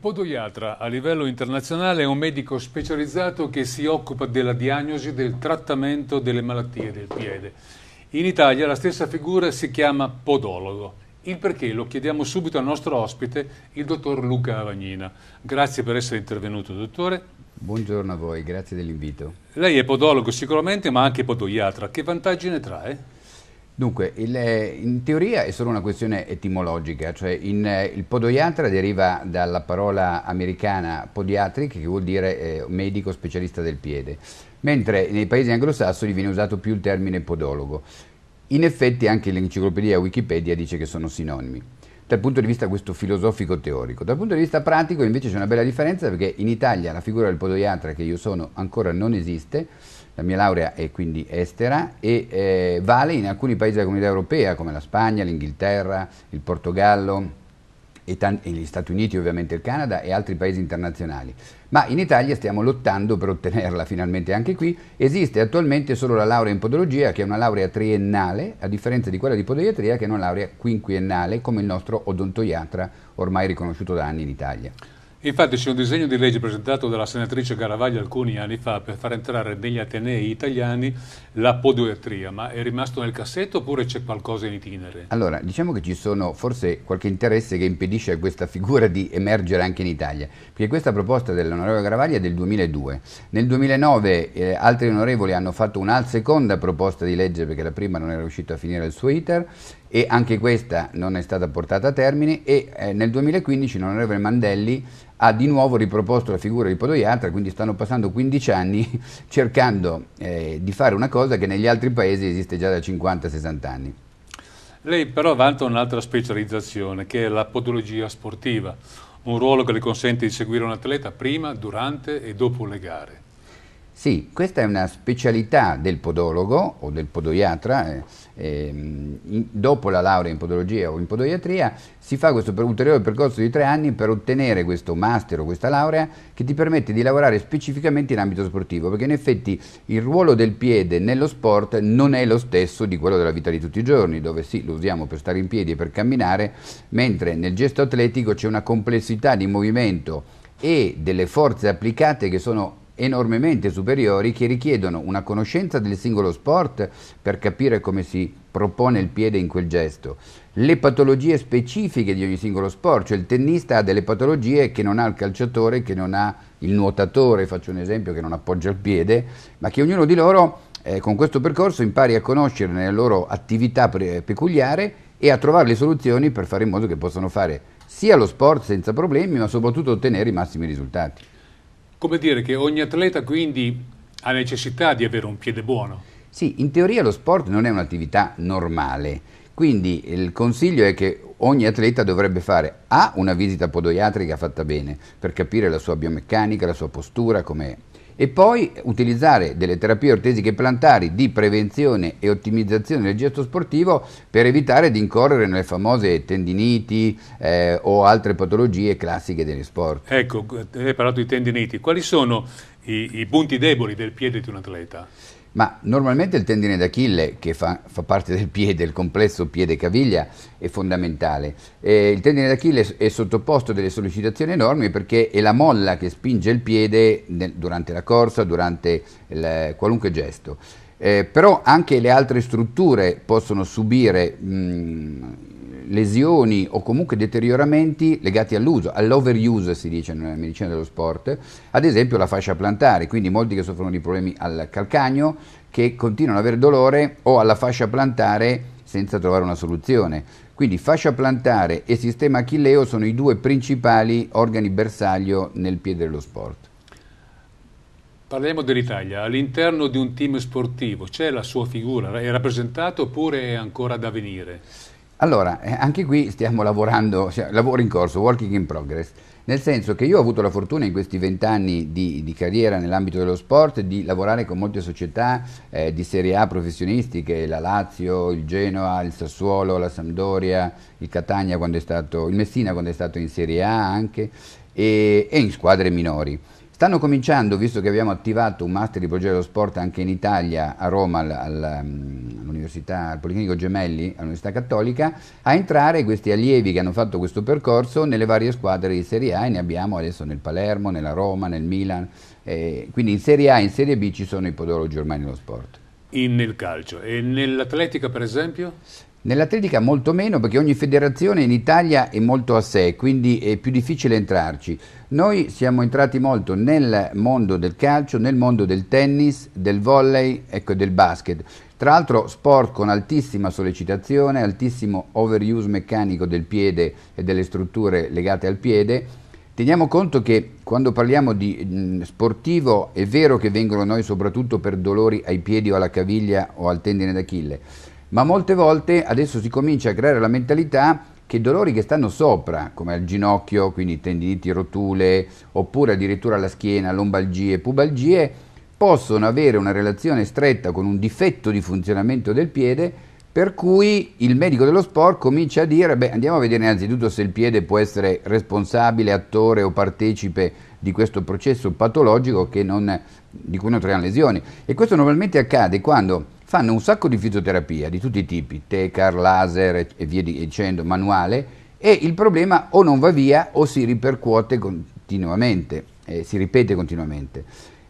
podoiatra a livello internazionale è un medico specializzato che si occupa della diagnosi, del trattamento delle malattie del piede. In Italia la stessa figura si chiama podologo. Il perché lo chiediamo subito al nostro ospite, il dottor Luca Avagnina. Grazie per essere intervenuto, dottore. Buongiorno a voi, grazie dell'invito. Lei è podologo sicuramente, ma anche podoiatra. Che vantaggi ne trae? Dunque, il, eh, in teoria è solo una questione etimologica, cioè in, eh, il podoiatra deriva dalla parola americana podiatric che vuol dire eh, medico specialista del piede, mentre nei paesi anglosassoni viene usato più il termine podologo. In effetti anche l'enciclopedia Wikipedia dice che sono sinonimi, dal punto di vista questo filosofico-teorico. Dal punto di vista pratico invece c'è una bella differenza perché in Italia la figura del podoiatra che io sono ancora non esiste, la mia laurea è quindi estera e eh, vale in alcuni paesi della comunità europea come la Spagna, l'Inghilterra, il Portogallo e, e gli Stati Uniti, ovviamente il Canada e altri paesi internazionali. Ma in Italia stiamo lottando per ottenerla finalmente anche qui. Esiste attualmente solo la laurea in podologia che è una laurea triennale, a differenza di quella di podiatria che è una laurea quinquennale come il nostro odontoiatra ormai riconosciuto da anni in Italia. Infatti c'è un disegno di legge presentato dalla senatrice Garavaglia alcuni anni fa per far entrare negli atenei italiani la podoiatria, ma è rimasto nel cassetto oppure c'è qualcosa in itinere? Allora, diciamo che ci sono forse qualche interesse che impedisce a questa figura di emergere anche in Italia, perché questa proposta dell'onorevole Garavaglia è del 2002. Nel 2009 eh, altri onorevoli hanno fatto una seconda proposta di legge perché la prima non era riuscita a finire il suo iter e anche questa non è stata portata a termine e eh, nel 2015 l'onorevole Mandelli ha di nuovo riproposto la figura di Podoiatra, quindi stanno passando 15 anni cercando eh, di fare una cosa che negli altri paesi esiste già da 50-60 anni. Lei però vanta un'altra specializzazione che è la podologia sportiva, un ruolo che le consente di seguire un atleta prima, durante e dopo le gare. Sì, questa è una specialità del podologo o del podoiatra, eh, eh, dopo la laurea in podologia o in podoiatria si fa questo per ulteriore percorso di tre anni per ottenere questo master o questa laurea che ti permette di lavorare specificamente in ambito sportivo, perché in effetti il ruolo del piede nello sport non è lo stesso di quello della vita di tutti i giorni, dove sì, lo usiamo per stare in piedi e per camminare, mentre nel gesto atletico c'è una complessità di movimento e delle forze applicate che sono enormemente superiori che richiedono una conoscenza del singolo sport per capire come si propone il piede in quel gesto, le patologie specifiche di ogni singolo sport, cioè il tennista ha delle patologie che non ha il calciatore, che non ha il nuotatore, faccio un esempio, che non appoggia il piede, ma che ognuno di loro eh, con questo percorso impari a conoscere nella loro attività peculiare e a trovare le soluzioni per fare in modo che possano fare sia lo sport senza problemi, ma soprattutto ottenere i massimi risultati. Come dire che ogni atleta quindi ha necessità di avere un piede buono? Sì, in teoria lo sport non è un'attività normale, quindi il consiglio è che ogni atleta dovrebbe fare A una visita podoiatrica fatta bene per capire la sua biomeccanica, la sua postura, come e poi utilizzare delle terapie ortesiche plantari di prevenzione e ottimizzazione del gesto sportivo per evitare di incorrere nelle famose tendiniti eh, o altre patologie classiche degli sport. Ecco, hai parlato di tendiniti, quali sono i, i punti deboli del piede di un atleta? Ma normalmente il tendine d'Achille, che fa, fa, parte del piede, il complesso piede-caviglia, è fondamentale. E il tendine d'Achille è sottoposto a delle sollecitazioni enormi perché è la molla che spinge il piede nel, durante la corsa, durante il, qualunque gesto. Eh, però anche le altre strutture possono subire mh, mm, lesioni o comunque deterioramenti legati all'uso, all'overuse si dice nella medicina dello sport, ad esempio la fascia plantare, quindi molti che soffrono di problemi al calcagno che continuano ad avere dolore o alla fascia plantare senza trovare una soluzione. Quindi fascia plantare e sistema achilleo sono i due principali organi bersaglio nel piede dello sport. Parliamo dell'Italia. All'interno di un team sportivo c'è la sua figura? È rappresentato oppure è ancora da venire? Allora, eh, anche qui stiamo lavorando, cioè, lavoro in corso, working in progress, nel senso che io ho avuto la fortuna in questi vent'anni di, di, carriera nell'ambito dello sport di lavorare con molte società eh, di Serie A professionistiche, la Lazio, il Genoa, il Sassuolo, la Sampdoria, il Catania quando è stato, il Messina quando è stato in Serie A anche, e, e in squadre minori. Stanno cominciando, visto che abbiamo attivato un master di progetto dello sport anche in Italia, a Roma, al, al mm, Politecnico Gemelli, all'Università Cattolica, a entrare questi allievi che hanno fatto questo percorso nelle varie squadre di Serie A e ne abbiamo adesso nel Palermo, nella Roma, nel Milan. Eh, quindi in Serie A e in Serie B ci sono i podologi ormai nello sport. In, nel calcio e nell'atletica per esempio? Nell'atletica molto meno perché ogni federazione in Italia è molto a sé, quindi è più difficile entrarci. Noi siamo entrati molto nel mondo del calcio, nel mondo del tennis, del volley, ecco, del basket. Tra l'altro sport con altissima sollecitazione, altissimo overuse meccanico del piede e delle strutture legate al piede. Teniamo conto che quando parliamo di mh, sportivo è vero che vengono noi soprattutto per dolori ai piedi o alla caviglia o al tendine d'Achille ma molte volte adesso si comincia a creare la mentalità che i dolori che stanno sopra, come al ginocchio, quindi tendiniti rotule, oppure addirittura alla schiena, lombalgie, pubalgie, possono avere una relazione stretta con un difetto di funzionamento del piede, per cui il medico dello sport comincia a dire, beh, andiamo a vedere innanzitutto se il piede può essere responsabile, attore o partecipe di questo processo patologico non, di cui non traiamo lesioni. E questo normalmente accade quando fanno un sacco di fisioterapia di tutti i tipi, TECAR, laser e via dicendo, manuale, e il problema o non va via o si ripercuote continuamente, eh, si ripete continuamente.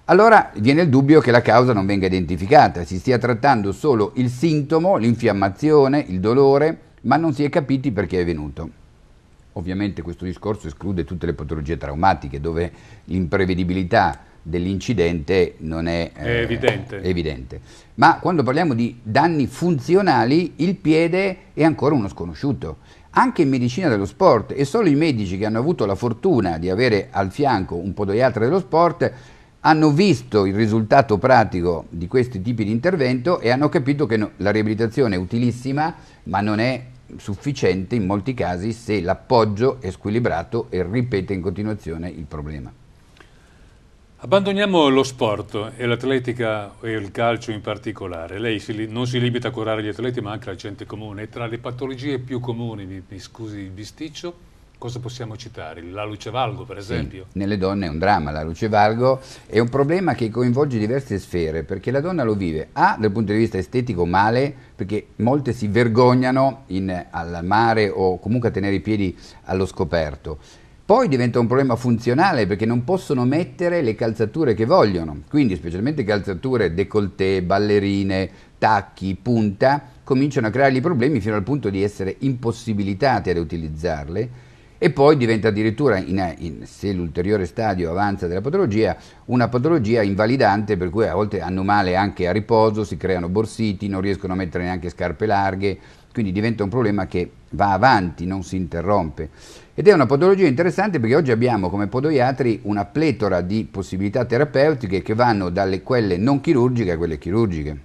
Allora viene il dubbio che la causa non venga identificata, si stia trattando solo il sintomo, l'infiammazione, il dolore, ma non si è capiti perché è venuto. Ovviamente questo discorso esclude tutte le patologie traumatiche dove l'imprevedibilità dell'incidente non è, è eh, evidente. evidente. Ma quando parliamo di danni funzionali, il piede è ancora uno sconosciuto. Anche in medicina dello sport e solo i medici che hanno avuto la fortuna di avere al fianco un podiatra dello sport hanno visto il risultato pratico di questi tipi di intervento e hanno capito che no, la riabilitazione è utilissima, ma non è sufficiente in molti casi se l'appoggio è squilibrato e ripete in continuazione il problema. Abbandoniamo lo sport e l'atletica e il calcio in particolare. Lei si, non si limita a curare gli atleti ma anche la gente comune. tra le patologie più comuni, mi, mi scusi il bisticcio, cosa possiamo citare? La lucevalgo per esempio? Sì, nelle donne è un dramma, la lucevalgo è un problema che coinvolge diverse sfere perché la donna lo vive A dal punto di vista estetico male perché molte si vergognano in, al mare o comunque a tenere i piedi allo scoperto poi diventa un problema funzionale perché non possono mettere le calzature che vogliono, quindi specialmente calzature décolleté, ballerine, tacchi, punta, cominciano a creargli problemi fino al punto di essere impossibilitati ad utilizzarle e poi diventa addirittura, in, in, se l'ulteriore stadio avanza della patologia, una patologia invalidante per cui a volte hanno male anche a riposo, si creano borsiti, non riescono a mettere neanche scarpe larghe, quindi diventa un problema che va avanti, non si interrompe. Ed è una patologia interessante perché oggi abbiamo come podoiatri una pletora di possibilità terapeutiche che vanno dalle quelle non chirurgiche a quelle chirurgiche.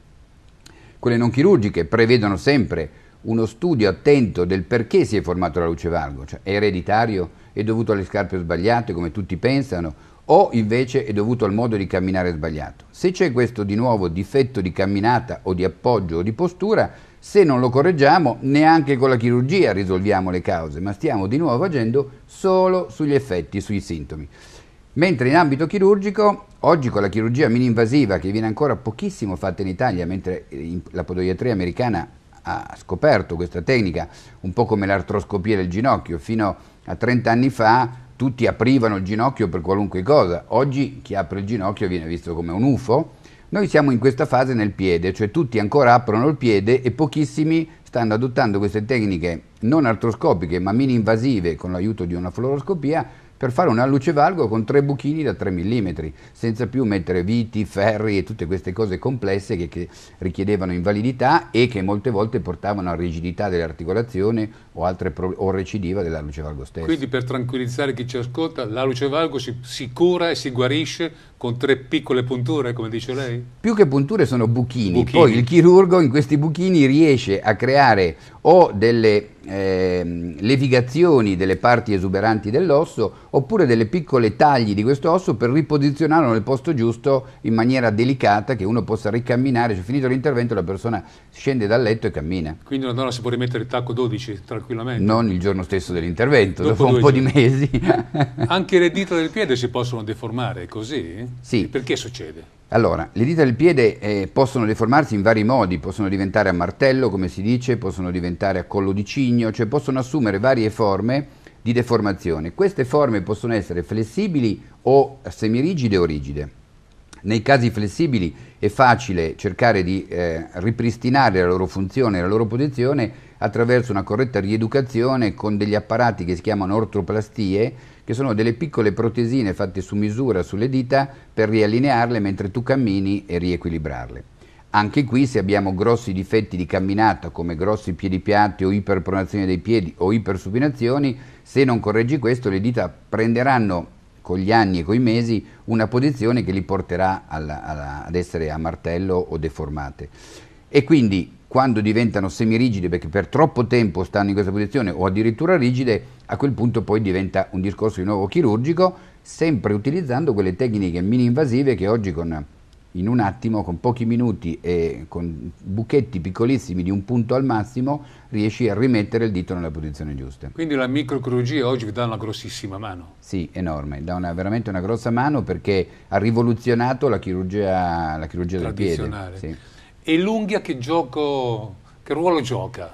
Quelle non chirurgiche prevedono sempre uno studio attento del perché si è formato la luce valgo, cioè è ereditario, è dovuto alle scarpe sbagliate come tutti pensano, o invece è dovuto al modo di camminare sbagliato. Se c'è questo di nuovo difetto di camminata o di appoggio o di postura, se non lo correggiamo, neanche con la chirurgia risolviamo le cause, ma stiamo di nuovo agendo solo sugli effetti, sui sintomi. Mentre in ambito chirurgico, oggi con la chirurgia mini-invasiva, che viene ancora pochissimo fatta in Italia, mentre eh, la podoiatria americana ha scoperto questa tecnica, un po' come l'artroscopia del ginocchio, fino a 30 anni fa tutti aprivano il ginocchio per qualunque cosa, oggi chi apre il ginocchio viene visto come un UFO, noi siamo in questa fase nel piede, cioè tutti ancora aprono il piede e pochissimi stanno adottando queste tecniche non artroscopiche ma mini invasive con l'aiuto di una fluoroscopia per fare una luce valgo con tre buchini da 3 mm, senza più mettere viti, ferri e tutte queste cose complesse che, che richiedevano invalidità e che molte volte portavano a rigidità dell'articolazione o, pro- o recidiva della luce valgo stessa. Quindi per tranquillizzare chi ci ascolta, la luce valgo si, si cura e si guarisce con tre piccole punture, come dice lei? Più che punture sono buchini. buchini. Poi il chirurgo in questi buchini riesce a creare o delle eh, levigazioni delle parti esuberanti dell'osso oppure delle piccole tagli di questo osso per riposizionarlo nel posto giusto in maniera delicata che uno possa ricamminare. Cioè, finito l'intervento la persona scende dal letto e cammina. Quindi una donna si può rimettere il tacco 12 tranquillamente? Non il giorno stesso dell'intervento, dopo, dopo un po' giorni. di mesi. Anche le dita del piede si possono deformare così? Sì. Perché succede? Allora, le dita del piede eh, possono deformarsi in vari modi, possono diventare a martello, come si dice, possono diventare a collo di cigno, cioè possono assumere varie forme di deformazione. Queste forme possono essere flessibili o semirigide o rigide. Nei casi flessibili è facile cercare di eh, ripristinare la loro funzione e la loro posizione attraverso una corretta rieducazione con degli apparati che si chiamano ortoplastie, che sono delle piccole protesine fatte su misura sulle dita per riallinearle mentre tu cammini e riequilibrarle. Anche qui se abbiamo grossi difetti di camminata come grossi piedi piatti o iperpronazione dei piedi o ipersupinazioni, se non correggi questo le dita prenderanno con gli anni e coi mesi una posizione che li porterà alla, alla, ad essere a martello o deformate. E quindi quando diventano semirigide perché per troppo tempo stanno in questa posizione o addirittura rigide, a quel punto poi diventa un discorso di nuovo chirurgico, sempre utilizzando quelle tecniche mini-invasive che oggi con, in un attimo, con pochi minuti e con buchetti piccolissimi di un punto al massimo, riesci a rimettere il dito nella posizione giusta. Quindi la microcirurgia oggi vi dà una grossissima mano. Sì, enorme, dà una, veramente una grossa mano perché ha rivoluzionato la chirurgia, la chirurgia del piede. Sì. E l'unghia che gioco, che ruolo gioca?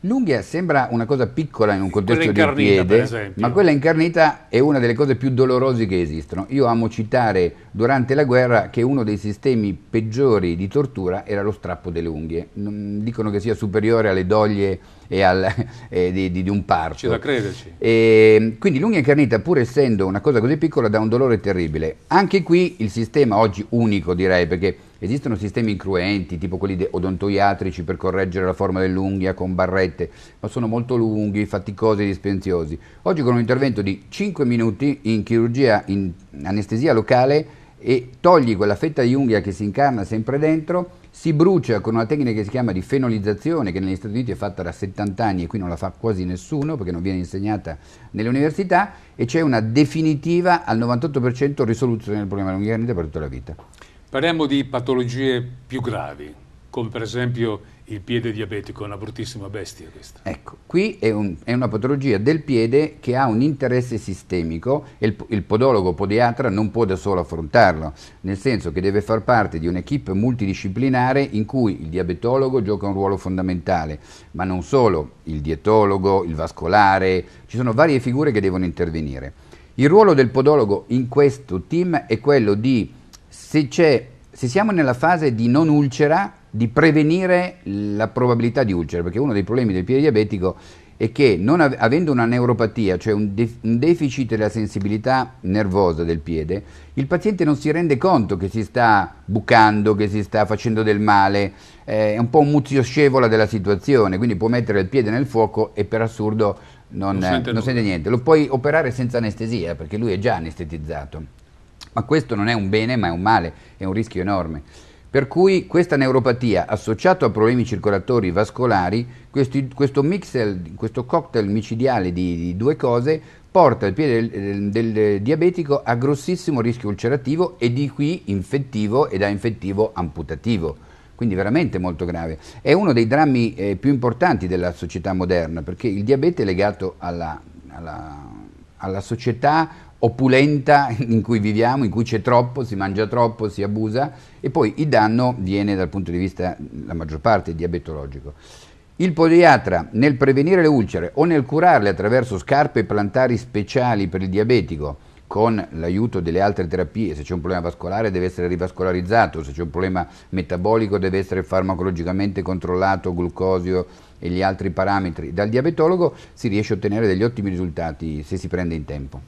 L'unghia sembra una cosa piccola in un contesto di un piede, ma quella incarnita è una delle cose più dolorose che esistono. Io amo citare durante la guerra che uno dei sistemi peggiori di tortura era lo strappo delle unghie. Dicono che sia superiore alle doglie e al, eh, di, di, di, un parto. C'è da crederci. E, ehm, quindi l'unghia incarnita, pur essendo una cosa così piccola, dà un dolore terribile. Anche qui il sistema oggi unico, direi, perché esistono sistemi incruenti, tipo quelli odontoiatrici per correggere la forma dell'unghia con barrette, ma sono molto lunghi, faticosi e dispenziosi. Oggi con un intervento di 5 minuti in chirurgia, in anestesia locale, e togli quella fetta di unghia che si incarna sempre dentro si brucia con una tecnica che si chiama di fenolizzazione, che negli Stati Uniti è fatta da 70 anni e qui non la fa quasi nessuno perché non viene insegnata nelle università, e c'è una definitiva al 98% risoluzione del problema lunghamente per tutta la vita. Parliamo di patologie più gravi, come per esempio il piede diabetico è una bruttissima bestia questa. Ecco, qui è, un, è una patologia del piede che ha un interesse sistemico e il, il, podologo podiatra non può da solo affrontarlo, nel senso che deve far parte di un'equipe multidisciplinare in cui il diabetologo gioca un ruolo fondamentale, ma non solo, il dietologo, il vascolare, ci sono varie figure che devono intervenire. Il ruolo del podologo in questo team è quello di, se, se siamo nella fase di non ulcera, di prevenire la probabilità di ulcere, perché uno dei problemi del piede diabetico è che av avendo una neuropatia, cioè un, de un, deficit della sensibilità nervosa del piede, il paziente non si rende conto che si sta bucando, che si sta facendo del male, eh, è un po' un muzio scevola della situazione, quindi può mettere il piede nel fuoco e per assurdo non, non, sente, non sente niente. Lo puoi operare senza anestesia perché lui è già anestetizzato, ma questo non è un bene ma è un male, è un rischio enorme. Per cui questa neuropatia associata a problemi circolatori vascolari, questi, questo, mixel, questo cocktail micidiale di, di due cose porta il piede del, del, del, diabetico a grossissimo rischio ulcerativo e di qui infettivo e da infettivo amputativo. Quindi veramente molto grave. È uno dei drammi eh, più importanti della società moderna perché il diabete è legato alla, alla, alla società opulenta in cui viviamo, in cui c'è troppo, si mangia troppo, si abusa e poi il danno viene dal punto di vista, la maggior parte, diabetologico. Il podiatra nel prevenire le ulcere o nel curarle attraverso scarpe plantari speciali per il diabetico, con l'aiuto delle altre terapie, se c'è un problema vascolare deve essere rivascolarizzato, se c'è un problema metabolico deve essere farmacologicamente controllato, glucosio e gli altri parametri. Dal diabetologo si riesce a ottenere degli ottimi risultati se si prende in tempo.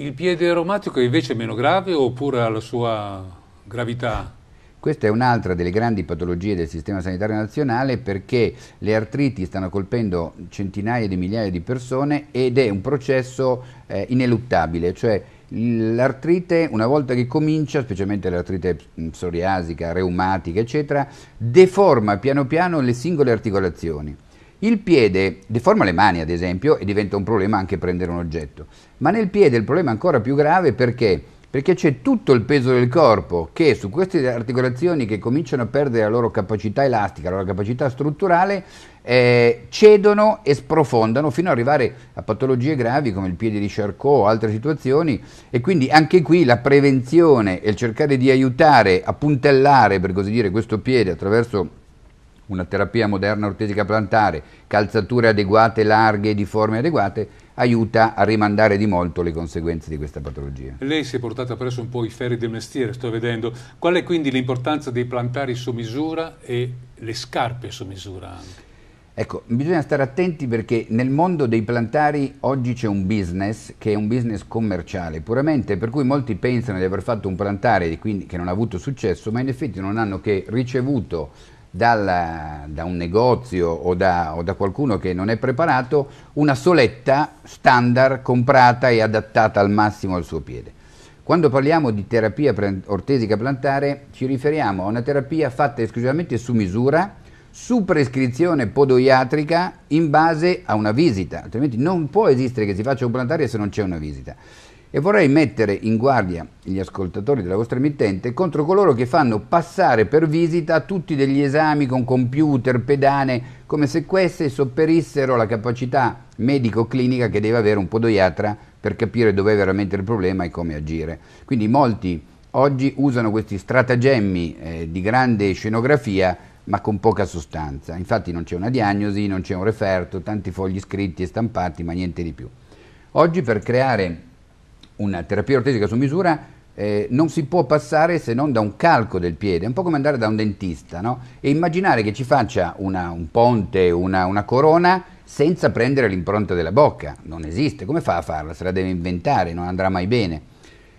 Il piede aromatico è invece meno grave oppure ha la sua gravità? Questa è un'altra delle grandi patologie del sistema sanitario nazionale perché le artriti stanno colpendo centinaia di migliaia di persone ed è un processo eh, ineluttabile, cioè l'artrite una volta che comincia, specialmente l'artrite mm, psoriasica, reumatica, eccetera, deforma piano piano le singole articolazioni. Il piede deforma le mani, ad esempio, e diventa un problema anche prendere un oggetto. Ma nel piede il problema è ancora più grave perché? Perché c'è tutto il peso del corpo che su queste articolazioni che cominciano a perdere la loro capacità elastica, la loro capacità strutturale, eh, cedono e sprofondano fino ad arrivare a patologie gravi come il piede di Charcot o altre situazioni e quindi anche qui la prevenzione e il cercare di aiutare a puntellare, per così dire, questo piede attraverso una terapia moderna ortetica plantare, calzature adeguate, larghe e di forme adeguate, aiuta a rimandare di molto le conseguenze di questa patologia. Lei si è portata presso un po' i ferri del mestiere, sto vedendo. Qual è quindi l'importanza dei plantari su misura e le scarpe su misura anche? Ecco, bisogna stare attenti perché nel mondo dei plantari oggi c'è un business che è un business commerciale puramente, per cui molti pensano di aver fatto un plantare quindi, che non ha avuto successo, ma in effetti non hanno che ricevuto dalla, da un negozio o da, o da, qualcuno che non è preparato una soletta standard comprata e adattata al massimo al suo piede. Quando parliamo di terapia ortesica plantare ci riferiamo a una terapia fatta esclusivamente su misura, su prescrizione podoiatrica in base a una visita, altrimenti non può esistere che si faccia un plantare se non c'è una visita e vorrei mettere in guardia gli ascoltatori della vostra emittente contro coloro che fanno passare per visita tutti degli esami con computer, pedane, come se queste sopperissero la capacità medico-clinica che deve avere un podoiatra per capire dov'è veramente il problema e come agire. Quindi molti oggi usano questi stratagemmi eh, di grande scenografia ma con poca sostanza. Infatti non c'è una diagnosi, non c'è un referto, tanti fogli scritti e stampati, ma niente di più. Oggi per creare una terapia ortetica su misura eh, non si può passare se non da un calco del piede, è un po' come andare da un dentista, no? E immaginare che ci faccia una, un ponte, una, una, corona senza prendere l'impronta della bocca, non esiste, come fa a farla? Se la deve inventare, non andrà mai bene.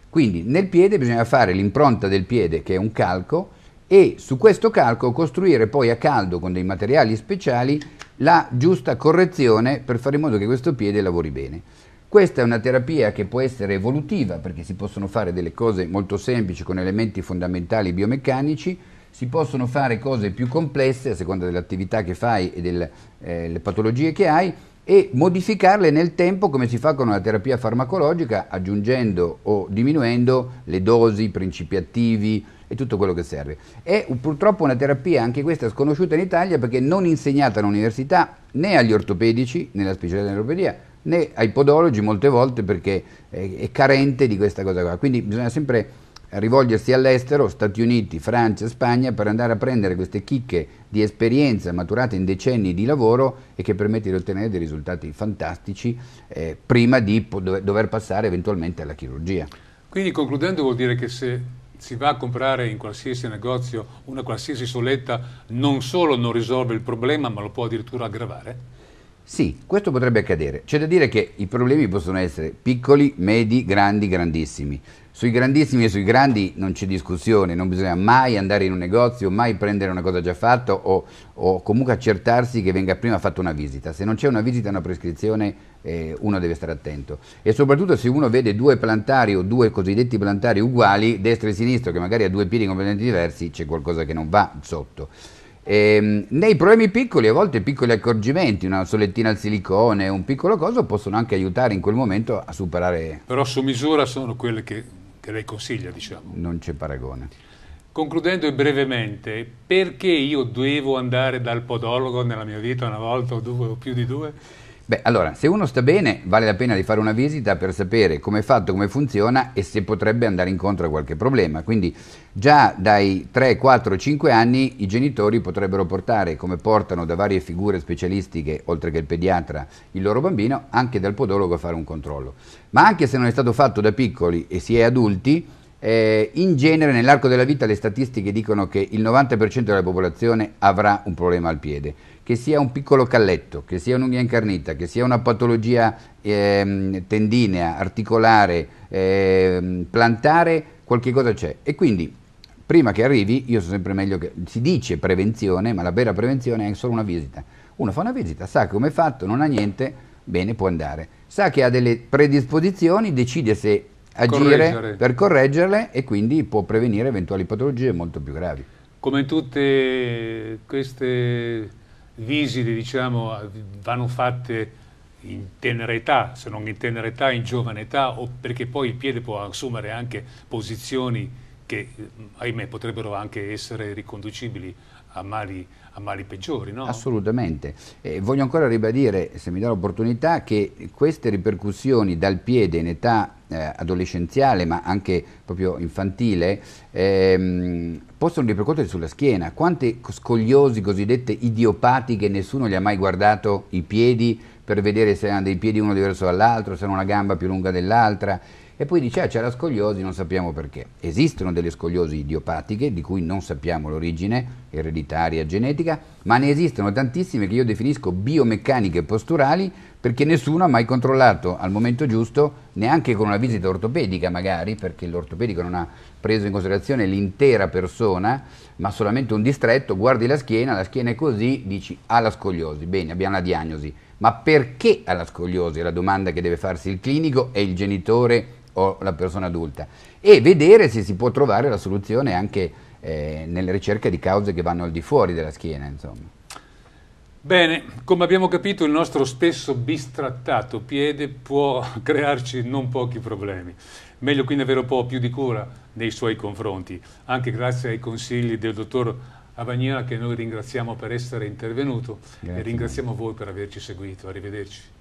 Quindi nel piede bisogna fare l'impronta del piede, che è un calco, e su questo calco costruire poi a caldo con dei materiali speciali la giusta correzione per fare in modo che questo piede lavori bene. Questa è una terapia che può essere evolutiva perché si possono fare delle cose molto semplici con elementi fondamentali biomeccanici, si possono fare cose più complesse a seconda dell'attività che fai e delle eh, patologie che hai e modificarle nel tempo come si fa con una terapia farmacologica aggiungendo o diminuendo le dosi, i principi attivi e tutto quello che serve. È purtroppo una terapia anche questa sconosciuta in Italia perché non insegnata all'università né agli ortopedici, nella specialità dell'ortopedia, né ai podologi molte volte perché è, carente di questa cosa qua. Quindi bisogna sempre rivolgersi all'estero, Stati Uniti, Francia, Spagna, per andare a prendere queste chicche di esperienza maturate in decenni di lavoro e che permette di ottenere dei risultati fantastici eh, prima di dover passare eventualmente alla chirurgia. Quindi concludendo vuol dire che se si va a comprare in qualsiasi negozio una qualsiasi soletta non solo non risolve il problema ma lo può addirittura aggravare? Sì, questo potrebbe accadere. C'è da dire che i problemi possono essere piccoli, medi, grandi, grandissimi. Sui grandissimi e sui grandi non c'è discussione, non bisogna mai andare in un negozio, mai prendere una cosa già fatta o, o comunque accertarsi che venga prima fatta una visita. Se non c'è una visita, una prescrizione, eh, uno deve stare attento. E soprattutto se uno vede due plantari o due cosiddetti plantari uguali, destra e sinistra, che magari ha due piedi completamente diversi, c'è qualcosa che non va sotto. E, ehm, nei problemi piccoli, a volte piccoli accorgimenti, una solettina al silicone, un piccolo coso, possono anche aiutare in quel momento a superare. Però su misura sono quelle che, che lei consiglia, diciamo. Non c'è paragone. Concludendo brevemente, perché io devo andare dal podologo nella mia vita una volta o due o più di due? Beh, allora, se uno sta bene, vale la pena di fare una visita per sapere come è fatto, come funziona e se potrebbe andare incontro a qualche problema. Quindi già dai 3, 4, 5 anni i genitori potrebbero portare, come portano da varie figure specialistiche, oltre che il pediatra, il loro bambino, anche dal podologo a fare un controllo. Ma anche se non è stato fatto da piccoli e si è adulti, eh, in genere nell'arco della vita le statistiche dicono che il 90% della popolazione avrà un problema al piede che sia un piccolo calletto, che sia un'unghia incarnita, che sia una patologia eh, tendinea, articolare, eh, plantare, qualche cosa c'è. E quindi prima che arrivi, io sono sempre meglio che... Si dice prevenzione, ma la vera prevenzione è solo una visita. Uno fa una visita, sa come è fatto, non ha niente, bene, può andare. Sa che ha delle predisposizioni, decide se agire Correggere. per correggerle e quindi può prevenire eventuali patologie molto più gravi. Come tutte queste visite diciamo, vanno fatte in tenera età, se non in tenera età, in giovane età, perché poi il piede può assumere anche posizioni che, eh, ahimè, potrebbero anche essere riconducibili a mali, a mali peggiori. No? Assolutamente. Eh, voglio ancora ribadire, se mi dà l'opportunità, che queste ripercussioni dal piede in età eh, adolescenziale, ma anche proprio infantile, ehm, possono ripercuotere sulla schiena. Quante scogliosi cosiddette idiopatiche nessuno gli ha mai guardato i piedi per vedere se hanno dei piedi uno diverso dall'altro, se hanno una gamba più lunga dell'altra. E poi dice, ah, c'è la scogliosi, non sappiamo perché. Esistono delle scogliosi idiopatiche, di cui non sappiamo l'origine, ereditaria, genetica, ma ne esistono tantissime che io definisco biomeccaniche posturali, perché nessuno ha mai controllato al momento giusto, neanche con una visita ortopedica magari, perché l'ortopedico non ha preso in considerazione l'intera persona, ma solamente un distretto, guardi la schiena, la schiena è così, dici ha la scogliosi, bene, abbiamo la diagnosi. Ma perché ha la scogliosi? È la domanda che deve farsi il clinico e il genitore o la persona adulta e vedere se si può trovare la soluzione anche eh, nella ricerca di cause che vanno al di fuori della schiena. Insomma. Bene, come abbiamo capito il nostro spesso bistrattato piede può crearci non pochi problemi. Meglio quindi avere un po' più di cura nei suoi confronti, anche grazie ai consigli del dottor Avagniera che noi ringraziamo per essere intervenuto grazie. e ringraziamo voi per averci seguito. Arrivederci.